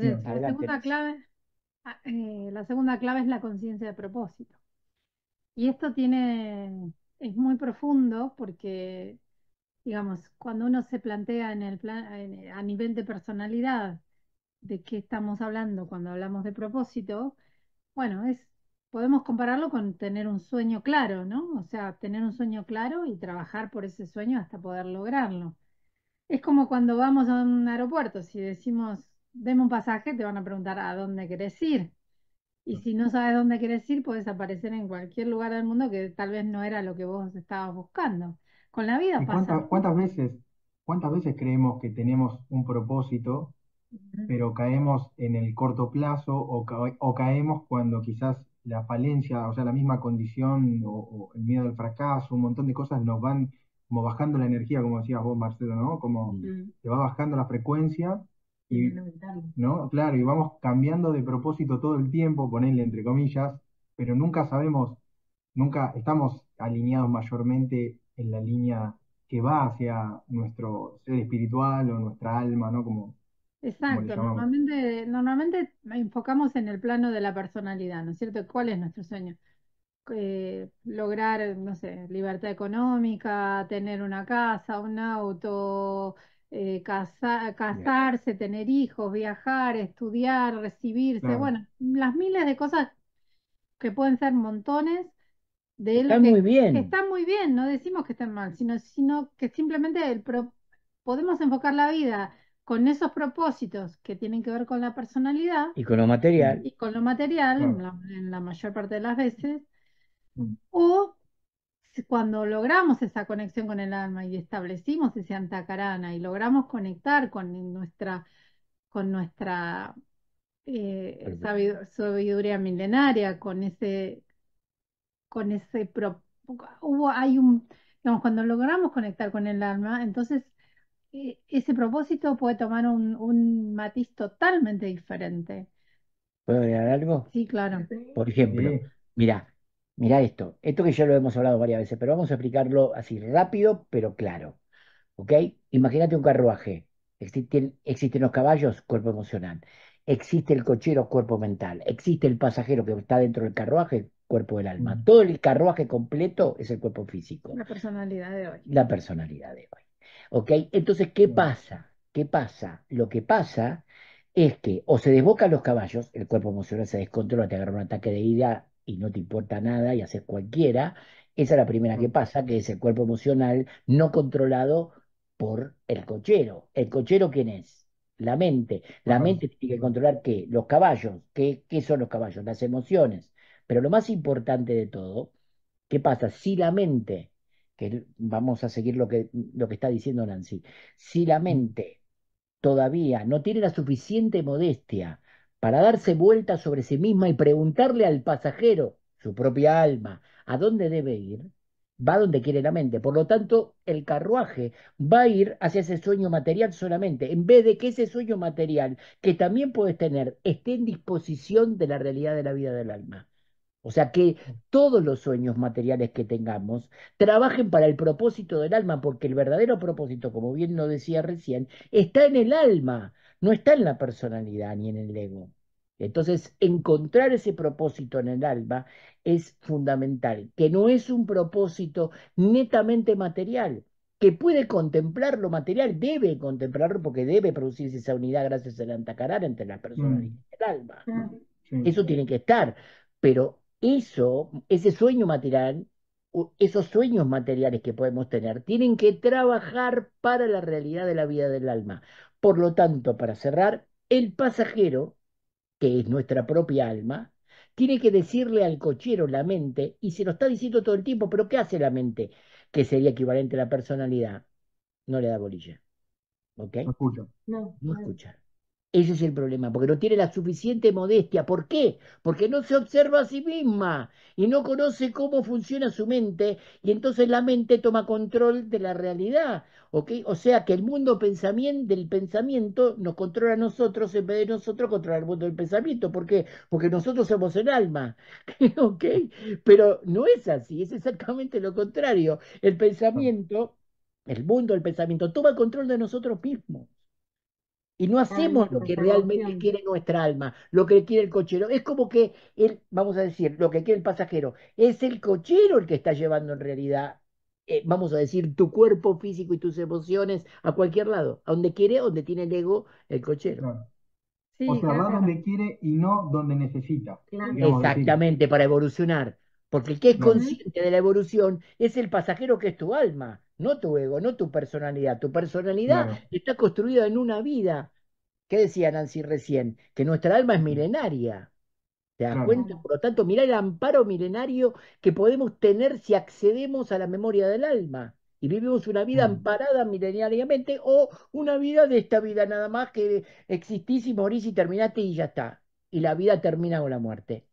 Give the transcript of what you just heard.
la, segunda clave, ah, eh, la segunda clave es la conciencia de propósito. Y esto tiene, es muy profundo porque, digamos, cuando uno se plantea en el a nivel de personalidad de qué estamos hablando cuando hablamos de propósito, bueno, es podemos compararlo con tener un sueño claro, ¿no? O sea, tener un sueño claro y trabajar por ese sueño hasta poder lograrlo. Es como cuando vamos a un aeropuerto, si decimos, deme un pasaje, te van a preguntar a dónde quieres ir. Y si no sabes dónde quieres ir, puedes aparecer en cualquier lugar del mundo que tal vez no era lo que vos estabas buscando. Con la vida pasa. ¿Cuántas veces, cuántas veces creemos que tenemos un propósito, pero caemos en el corto plazo o, o, caemos cuando quizás la falencia, o sea, la misma condición o, el miedo al fracaso, un montón de cosas nos van como bajando la energía, como decías vos, Marcelo, ¿no? Como te va bajando la frecuencia y, ¿no? Claro, y vamos cambiando de propósito todo el tiempo, ponerle entre comillas, pero nunca sabemos, nunca estamos alineados mayormente en la línea que va hacia nuestro ser espiritual o nuestra alma, ¿no? Como, Exacto, normalmente, normalmente enfocamos en el plano de la personalidad, ¿no es cierto? ¿Cuál es nuestro sueño? Eh, lograr, no sé, libertad económica, tener una casa, un auto, eh, casarse, tener hijos, viajar, estudiar, recibirse, bueno, las miles de cosas que pueden ser montones de que, están muy bien, no decimos que están mal, sino, sino que simplemente podemos enfocar la vida con esos propósitos que tienen que ver con la personalidad y con lo material y con lo material en, la, mayor parte de las veces mm. o cuando logramos esa conexión con el alma y establecimos ese antacarana y logramos conectar con nuestra, con nuestra eh, sabiduría milenaria, con ese, con ese hubo, hay un, cuando logramos conectar con el alma, entonces eh, ese propósito puede tomar un, matiz totalmente diferente. ¿Puedo agregar algo? Sí, claro. Por ejemplo, mira, Mira esto, esto que ya lo hemos hablado varias veces, pero vamos a explicarlo así rápido, pero claro. ¿Ok? Imagínate un carruaje. Existen, los caballos, cuerpo emocional. Existe el cochero, cuerpo mental. Existe el pasajero que está dentro del carruaje, cuerpo del alma. Mm. Todo el carruaje completo es el cuerpo físico. La personalidad de hoy. La personalidad de hoy. ¿Ok? Entonces, ¿qué pasa? ¿Qué pasa? Lo que pasa es que o se desbocan los caballos, el cuerpo emocional se descontrola, te agarra un ataque de ira, y no te importa nada y haces cualquiera, esa es la primera que pasa, que es el cuerpo emocional no controlado por el cochero. ¿El cochero quién es? La mente. La mente tiene que controlar qué? Los caballos. ¿Qué, ¿Qué son los caballos? Las emociones. Pero lo más importante de todo, ¿qué pasa? Si la mente, que vamos a seguir lo que, lo que está diciendo Nancy, si la mente todavía no tiene la suficiente modestia para darse vuelta sobre sí misma y preguntarle al pasajero, su propia alma, a dónde debe ir, va donde quiere la mente. Por lo tanto, el carruaje va a ir hacia ese sueño material solamente, en vez de que ese sueño material, que también puedes tener, esté en disposición de la realidad de la vida del alma. O sea, que todos los sueños materiales que tengamos trabajen para el propósito del alma, porque el verdadero propósito, como bien lo decía recién, está en el alma, no está en la personalidad ni en el ego. Entonces, encontrar ese propósito en el alma es fundamental, que no es un propósito netamente material, que puede contemplar lo material, debe contemplarlo porque debe producirse esa unidad gracias al antacarar entre la mm. personalidad y el alma. Eso tiene que estar, pero eso, ese sueño material, esos sueños materiales que podemos tener, tienen que trabajar para la realidad de la vida del alma. Por lo tanto, para cerrar, el pasajero, que es nuestra propia alma, tiene que decirle al cochero la mente, y se lo está diciendo todo el tiempo, pero ¿qué hace la mente? Que sería equivalente a la personalidad. No le da bolilla. No No, no escucha. Ese es el problema, porque no tiene la suficiente modestia. ¿Por qué? Porque no se observa a sí misma y no conoce cómo funciona su mente y entonces la mente toma control de la realidad. O sea que el mundo pensamiento, del pensamiento nos controla a nosotros en vez de nosotros controlar el mundo del pensamiento. ¿Por qué? Porque nosotros somos el alma. Pero no es así, es exactamente lo contrario. El ah. pensamiento, el mundo del pensamiento, toma control de nosotros mismos y no hacemos lo que realmente quiere nuestra alma, lo que quiere el cochero. Es como que él, vamos a decir, lo que quiere el pasajero, es el cochero el que está llevando en realidad, eh, vamos a decir, tu cuerpo físico y tus emociones a cualquier lado, a donde quiere, donde tiene el ego, el cochero. o sea, donde quiere y no donde necesita. Exactamente, para evolucionar. Porque el que es consciente de la evolución es el pasajero que es tu alma no tu ego, no tu personalidad. Tu personalidad está construida en una vida. ¿Qué decía Nancy recién? Que nuestra alma es milenaria. ¿Te das cuenta? Por lo tanto, mira el amparo milenario que podemos tener si accedemos a la memoria del alma. Y vivimos una vida amparada milenariamente o una vida de esta vida nada más que existís y morís y terminaste y ya está. Y la vida termina con la muerte.